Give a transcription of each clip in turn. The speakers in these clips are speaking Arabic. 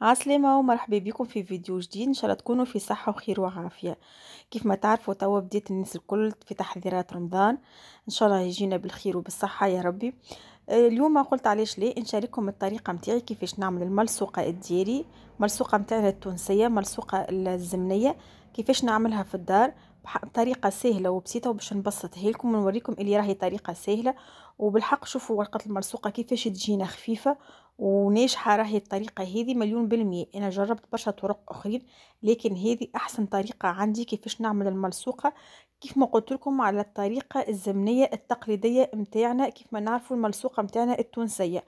عسلامة ومرحبا بكم في فيديو جديد ان شاء الله تكونوا في صحة وخير وعافية كيف ما تعرفوا توا بديت الناس الكل في تحذيرات رمضان ان شاء الله يجينا بالخير وبالصحة يا ربي آه، اليوم قلت علاش ليه نشارككم الطريقة متاعي كيفاش نعمل الملصوقة الديري ملصوقة متاعنا التونسية ملصوقة الزمنية كيفاش نعملها في الدار بطريقه سهله وبسيطه وباش نبسطها لكم ونوريكم اللي راهي طريقه سهله وبالحق شوفوا ورقه المرسوقه كيفاش تجينا خفيفه وناجحه راهي الطريقه هذه مليون بالمية انا جربت برشا طرق اخرين لكن هذه احسن طريقه عندي كيفاش نعمل المرسوقه كيف ما قلت لكم على الطريقه الزمنيه التقليديه متاعنا كيف ما نعرفوا المرسوقه متاعنا التونسيه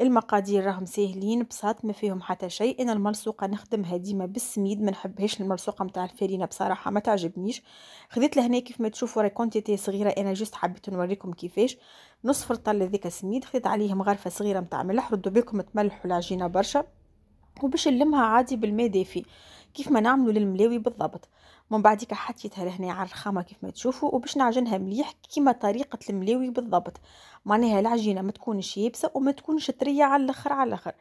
المقادير راهم ساهلين بساط ما فيهم حتى شيء انا الملصوقه نخدمها ديما بالسميد ما نحبهاش الملصوقه نتاع الفرينه بصراحه ما تعجبنيش خذيت لهنا كيف ما تشوفوا راهي كونتيتي صغيره انا جست حبيت نوريكم كيفاش نص فرطال هذيك السميد خذيت عليهم غرفه صغيره نتاع ملح ردوا بالكم تملحوا العجينه برشا وباش نلمها عادي بالماء دافي كيف ما نعملوا للملاوي بالضبط من بعديك حطيتها لهنا على الرخامه كيف ما تشوفوا وباش نعجنها مليح كيما طريقه الملاوي بالضبط معناها العجينه ما تكونش يابسه وما تكونش طريه على الاخر على الاخر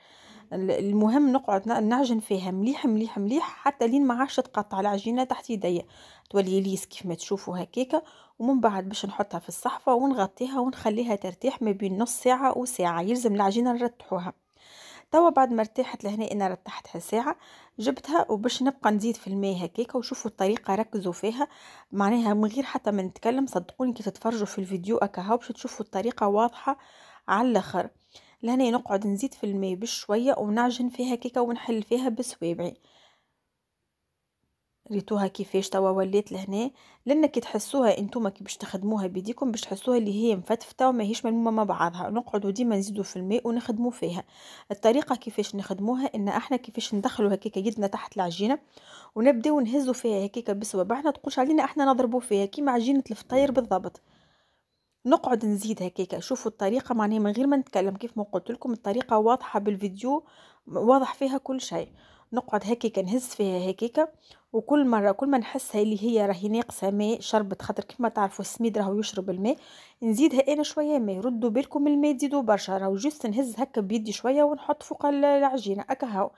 المهم نقعد نعجن فيها مليح مليح مليح حتى لين ما عادش تقطع العجينه تحت يديا تولي ليس كيف ما تشوفوا هكاكا ومن بعد باش نحطها في الصحفه ونغطيها ونخليها ترتاح ما بين نص ساعه وساعه يلزم العجينه نرتحوها توا بعد ما ارتاحت لهنا انا رتحتها ساعه جبتها وباش نبقى نزيد في الماء هكاكا وشوفوا الطريقه ركزوا فيها معناها من غير حتى ما نتكلم صدقوني كي تتفرجوا في الفيديو اكاهو باش تشوفوا الطريقه واضحه على الاخر لهنا نقعد نزيد في الماء بشويه ونعجن فيها كيكه ونحل فيها بسوابعي ريتوها كيفاش توا ولات لهنا لان كي تحسوها انتوما كي باش تخدموها بيديكم باش تحسوها اللي هي مفتفته وماهيش ملمومه مع بعضها نقعدوا ديما نزيدوا في الماء ونخدموا فيها الطريقه كيفاش نخدموها ان احنا كيفاش ندخلوا هكاك يدنا تحت العجينه ونبداو نهزوا فيها هكاك بصوابعنا تقولش علينا احنا نضربوا فيها كيما عجينه الفطاير بالضبط نقعد نزيد هكاك شوفوا الطريقه معناها من غير ما نتكلم كيف ما قلت لكم الطريقه واضحه بالفيديو واضح فيها كل شيء نقعد هكاك نهز فيها هكاك وكل مره كل ما نحسها اللي هي راهي ناقصه ماء شربت خاطر كيما تعرفوا السميد راهو يشرب الماء نزيدها انا شويه ماء ردوا بالكم الماء تزيدوا برشا راهو جست نهز هكا بيدي شويه ونحط فوق العجينه اكهو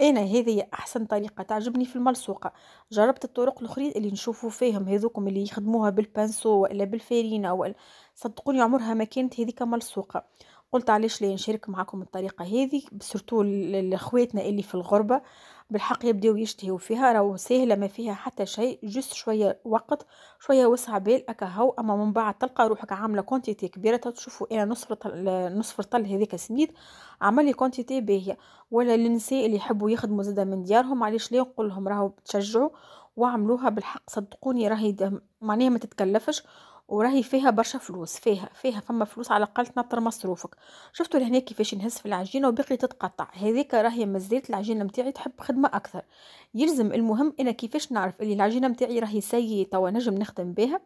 انا هذه احسن طريقه تعجبني في الملصوقه جربت الطرق الاخرين اللي نشوفوا فيهم هذوكم اللي يخدموها بالبانسو ولا بالفارينه ولا صدقوني عمرها ما كانت هذيك ملصوقه قلت علاش لا نشارك معكم الطريقه هذه بسرتو لخواتنا اللي في الغربه بالحق يبداو يشتهيو فيها راهو سهله ما فيها حتى شيء جس شويه وقت شويه وسع بال اكهو اما من بعد تلقى روحك عامله كونتيتي كبيره تشوفوا انا نصف نصف طل هذيك سميد عملي كونتيتي باهيه ولا النساء اللي يحبوا يخدموا زاده من ديارهم علاش لا نقول لهم راهو تشجعوا وعملوها بالحق صدقوني راهي معناها ما تتكلفش وراهي فيها برشا فلوس فيها فيها فما فلوس على الاقل تنطر مصروفك شفتوا لهنا كيفاش نهز في العجينه وباقي تتقطع هذيك راهي مازالت العجينه نتاعي تحب خدمه اكثر يلزم المهم انا كيفاش نعرف اللي العجينه نتاعي راهي سيئه توا نجم نخدم بها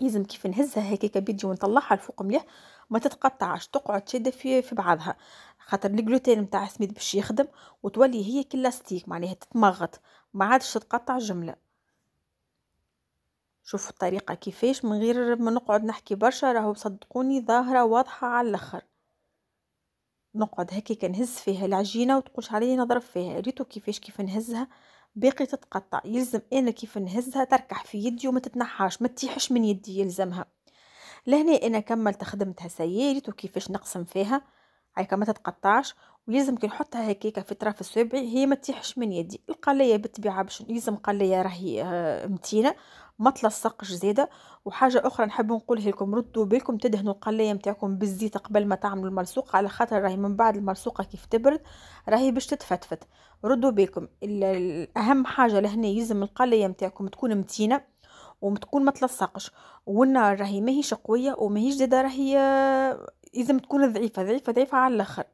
يلزم كيف نهزها هكاك بيدي ونطلعها لفوق مليح ما تتقطعش تقعد شاده في في بعضها خاطر الجلوتين نتاع السميد باش يخدم وتولي هي كلاستيك معناها تتمغط ما عادش تتقطع جمله شوفوا الطريقه كيفاش من غير ما نقعد نحكي برشا راهو صدقوني ظاهره واضحه على الاخر نقعد هكا نهز فيها العجينه وتقولش علي نضرب فيها ريتو كيفاش كيف نهزها باقي تتقطع يلزم انا كيف نهزها تركح في يدي وما تتنحاش ما تتيحش من يدي يلزمها لهنا انا كملت خدمتها ريتو وكيفاش نقسم فيها هيك ما تتقطعش ويلزم كي نحطها هكاك في طرف الصبع هي ما تتيحش من يدي القلية بالطبيعه باش يلزم قلية راهي آه، متينه ما تلصقش زاده وحاجه اخرى نحب نقولها لكم ردوا بالكم تدهنوا القلايه نتاعكم بالزيت قبل ما تعملوا الملصوقه على خاطر راهي من بعد الملصوقه كيف تبرد راهي باش تتفتفت ردوا بالكم اهم حاجه لهنا يلزم القلايه نتاعكم تكون متينه ومتكون ما تلصقش والنار راهي ماهيش قويه وماهيش زاده راهي آه، لازم تكون ضعيفه ضعيفه ضعيفه على الاخر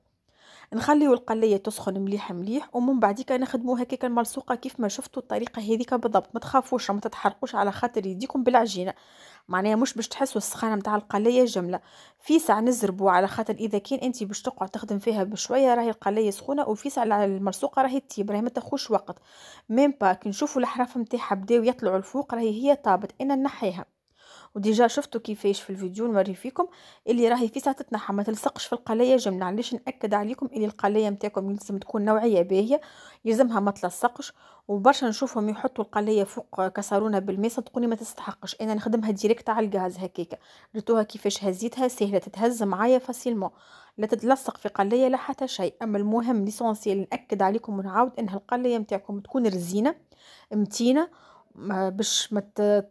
نخليو القليه تسخن مليح مليح ومن كي نخدمو هكاك الملصوقه كيف ما شفتوا الطريقه هذيك بالضبط ما تخافوش ما تتحرقوش على خاطر يديكم بالعجينه معناها مش باش تحسوا السخانه نتاع القليه جمله في ساع نزربو على خاطر اذا كان انت باش تقعد تخدم فيها بشويه راهي القليه سخونه وفي ساعه الملصوقه راهي تيب راهي ما تاخوش وقت ميم با كي نشوفوا الحرف نتاعها بداو يطلعوا الفوق راهي هي طابت انا نحيها وديجا شفتوا كيفاش في الفيديو نوري فيكم اللي راهي في ساعه تتنحى ما تلصقش في القلايه جمله علاش ناكد عليكم اللي القلايه نتاعكم لازم تكون نوعيه باهيه يلزمها ما تلصقش وبرشا نشوفهم يحطوا القلايه فوق كسرونه بالماء صدقوني ما تستحقش انا نخدمها ديريكت على الغاز هكاكا ريتوها كيفاش هزيتها سهله تتهز معايا فاسيلمون لا تتلصق في قلايه لا حتى شيء اما المهم ليسونسيال ناكد عليكم ونعاود انها القلايه نتاعكم تكون رزينه متينه باش ما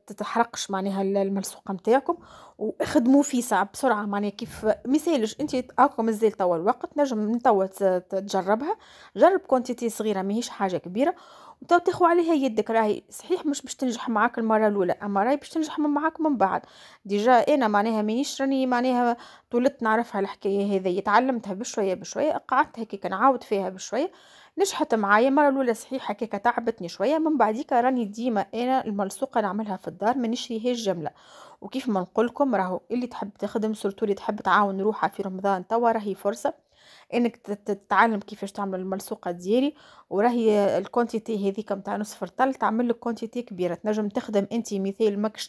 تتحرقش معناها الملصوقه نتاعكم واخدموا ساعه بسرعه معناها كيف مثالش انت اكو مازال توا الوقت نجم توا تجربها جرب كونتيتي صغيره ماهيش حاجه كبيره وتو تاخو عليها يدك راهي صحيح مش باش تنجح معاك المره الاولى اما راهي باش تنجح من معاك من بعد ديجا انا معناها مانيش راني معناها طولت نعرفها الحكايه هذه تعلمتها بشويه بشويه قعدت هكي نعاود فيها بشويه نجحت معايا المره الاولى صحيح هكاك تعبتني شويه من بعديك راني ديما انا الملصوقه نعملها في الدار ما نشريهاش جمله وكيف ما نقول لكم راهو اللي تحب تخدم سورتو اللي تحب تعاون روحها في رمضان توا راهي فرصه انك تتعلم كيفاش تعمل الملصوقه ديالي وراهي الكونتيتي هذيك نتاع نصف الطل تعمل لك كونتيتي كبيره تنجم تخدم انت مثال ماكش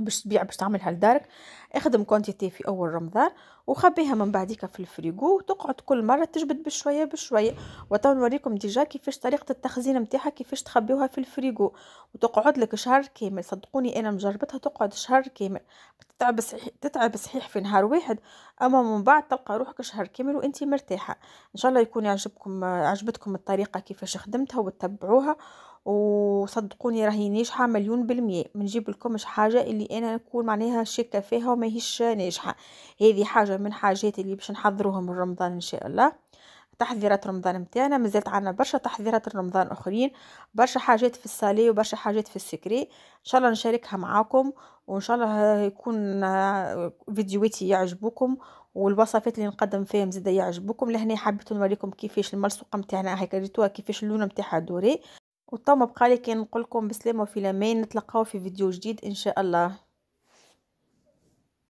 باش تبيع باش تعملها لدارك اخدم كونتيتي في اول رمضان وخبيها من بعديك في الفريجو وتقعد كل مره تجبد بشويه بشويه وتو نوريكم ديجا كيفاش طريقه التخزين نتاعها كيفاش تخبيوها في الفريجو وتقعد لك شهر كامل صدقوني انا مجربتها تقعد شهر كامل تتعب صحيح تتعب صحيح في نهار واحد اما من بعد تلقى روحك شهر كامل وانت مرتاحه ان شاء الله يكون يعجبكم عجبتكم الطريقه كيفاش خدمتها وتتبعوها وصدقوني راهي ناجحه مليون بالمية ما نجيب لكمش حاجه اللي انا نكون معناها شاكه فيها وماهيش ناجحه هذه حاجه من حاجات اللي باش نحضروهم لرمضان رمضان ان شاء الله تحضيرات رمضان متاعنا مازالت عندنا برشا تحضيرات رمضان اخرين برشا حاجات في الصالي وبرشا حاجات في السكري ان شاء الله نشاركها معاكم وان شاء الله يكون فيديوهاتي يعجبوكم والوصفات اللي نقدم فيهم زاده يعجبوكم لهنا حبيت نوريكم كيفاش الملصقه نتاعنا هكا ريتوها كيفاش اللون نتاعها دوري وطما بقالي كان نقولكم بسلامه وفي الامان نتلقاو في فيديو جديد ان شاء الله